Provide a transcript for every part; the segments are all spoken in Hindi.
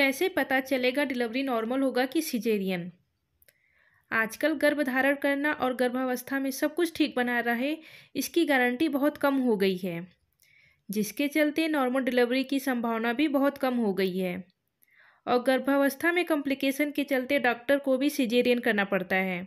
कैसे पता चलेगा डिलीवरी नॉर्मल होगा कि सिजेरियन आजकल गर्भधारण करना और गर्भावस्था में सब कुछ ठीक बना रहे इसकी गारंटी बहुत कम हो गई है जिसके चलते नॉर्मल डिलीवरी की संभावना भी बहुत कम हो गई है और गर्भावस्था में कॉम्प्लिकेशन के चलते डॉक्टर को भी सिजेरियन करना पड़ता है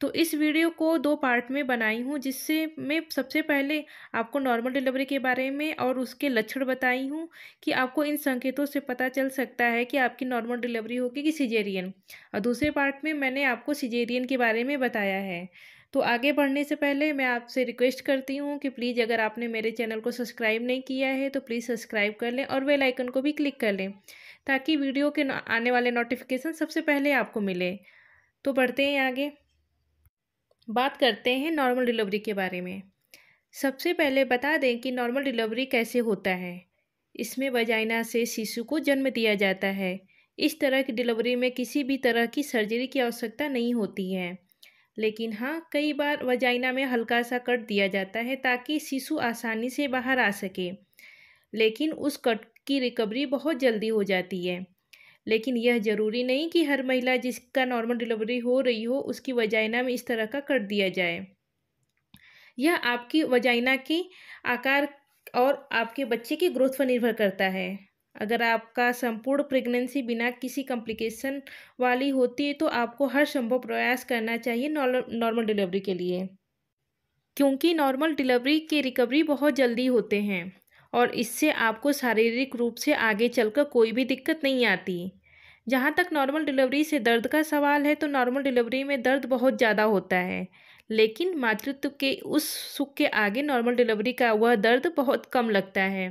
तो इस वीडियो को दो पार्ट में बनाई हूँ जिससे मैं सबसे पहले आपको नॉर्मल डिलीवरी के बारे में और उसके लक्षण बताई हूँ कि आपको इन संकेतों से पता चल सकता है कि आपकी नॉर्मल डिलीवरी होगी कि सिजेरियन और दूसरे पार्ट में मैंने आपको सिजेरियन के बारे में बताया है तो आगे बढ़ने से पहले मैं आपसे रिक्वेस्ट करती हूँ कि प्लीज़ अगर आपने मेरे चैनल को सब्सक्राइब नहीं किया है तो प्लीज़ सब्सक्राइब कर लें और वेलाइकन को भी क्लिक कर लें ताकि वीडियो के आने वाले नोटिफिकेशन सबसे पहले आपको मिले तो बढ़ते हैं आगे बात करते हैं नॉर्मल डिलीवरी के बारे में सबसे पहले बता दें कि नॉर्मल डिलीवरी कैसे होता है इसमें वजाइना से शिशु को जन्म दिया जाता है इस तरह की डिलीवरी में किसी भी तरह की सर्जरी की आवश्यकता नहीं होती है लेकिन हाँ कई बार वजाइना में हल्का सा कट दिया जाता है ताकि शिशु आसानी से बाहर आ सके लेकिन उस कट की रिकवरी बहुत जल्दी हो जाती है लेकिन यह ज़रूरी नहीं कि हर महिला जिसका नॉर्मल डिलीवरी हो रही हो उसकी वजाइना में इस तरह का कर दिया जाए यह आपकी वजाइना के आकार और आपके बच्चे की ग्रोथ पर निर्भर करता है अगर आपका संपूर्ण प्रेगनेंसी बिना किसी कॉम्प्लिकेशन वाली होती है तो आपको हर संभव प्रयास करना चाहिए नॉर्मल डिलीवरी के लिए क्योंकि नॉर्मल डिलीवरी के रिकवरी बहुत जल्दी होते हैं और इससे आपको शारीरिक रूप से आगे चलकर कोई भी दिक्कत नहीं आती जहाँ तक नॉर्मल डिलीवरी से दर्द का सवाल है तो नॉर्मल डिलीवरी में दर्द बहुत ज़्यादा होता है लेकिन मातृत्व के उस सुख के आगे नॉर्मल डिलीवरी का वह दर्द बहुत कम लगता है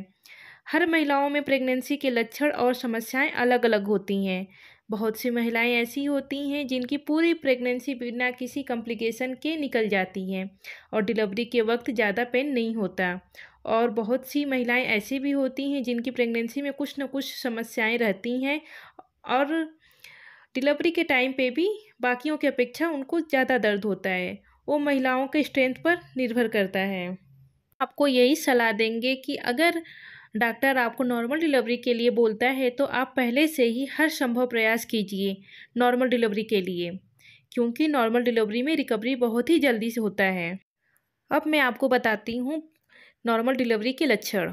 हर महिलाओं में प्रेगनेंसी के लक्षण और समस्याएं अलग अलग होती हैं बहुत सी महिलाएं ऐसी होती हैं जिनकी पूरी प्रेगनेंसी बिना किसी कॉम्प्लिकेशन के निकल जाती हैं और डिलीवरी के वक्त ज़्यादा पेन नहीं होता और बहुत सी महिलाएं ऐसी भी होती हैं जिनकी प्रेगनेंसी में कुछ ना कुछ समस्याएं रहती हैं और डिलीवरी के टाइम पे भी बाकियों की अपेक्षा उनको ज़्यादा दर्द होता है वो महिलाओं के स्ट्रेंथ पर निर्भर करता है आपको यही सलाह देंगे कि अगर डॉक्टर आपको नॉर्मल डिलीवरी के लिए बोलता है तो आप पहले से ही हर संभव प्रयास कीजिए नॉर्मल डिलीवरी के लिए क्योंकि नॉर्मल डिलीवरी में रिकवरी बहुत ही जल्दी से होता है अब मैं आपको बताती हूँ नॉर्मल डिलीवरी के लक्षण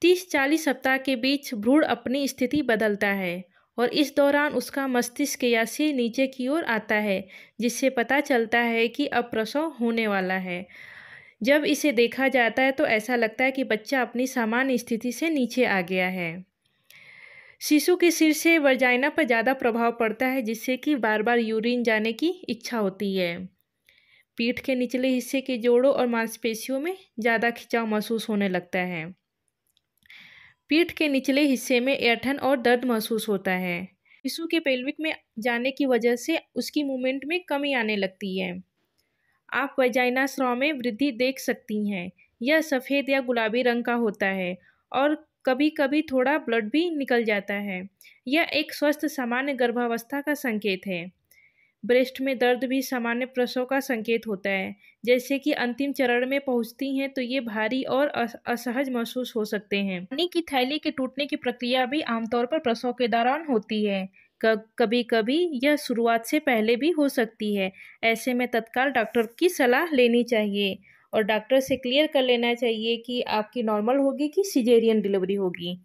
तीस चालीस सप्ताह के बीच भ्रूण अपनी स्थिति बदलता है और इस दौरान उसका मस्तिष्क या सिर नीचे की ओर आता है जिससे पता चलता है कि अब प्रसव होने वाला है जब इसे देखा जाता है तो ऐसा लगता है कि बच्चा अपनी सामान्य स्थिति से नीचे आ गया है शिशु के सिर से वर्जाइना पर ज़्यादा प्रभाव पड़ता है जिससे कि बार बार यूरिन जाने की इच्छा होती है पीठ के निचले हिस्से के जोड़ों और मांसपेशियों में ज़्यादा खिंचाव महसूस होने लगता है पीठ के निचले हिस्से में ऐठन और दर्द महसूस होता है शिशु के पेल्विक में जाने की वजह से उसकी मूवमेंट में कमी आने लगती है आप स्राव में वृद्धि देख सकती हैं यह सफ़ेद या गुलाबी रंग का होता है और कभी कभी थोड़ा ब्लड भी निकल जाता है यह एक स्वस्थ सामान्य गर्भावस्था का संकेत है ब्रेस्ट में दर्द भी सामान्य प्रसव का संकेत होता है जैसे कि अंतिम चरण में पहुंचती हैं तो ये भारी और असहज महसूस हो सकते हैं पानी की थैली के टूटने की प्रक्रिया भी आमतौर पर प्रसव के दौरान होती है कभी कभी यह शुरुआत से पहले भी हो सकती है ऐसे में तत्काल डॉक्टर की सलाह लेनी चाहिए और डॉक्टर से क्लियर कर लेना चाहिए कि आपकी नॉर्मल होगी कि सिजेरियन डिलीवरी होगी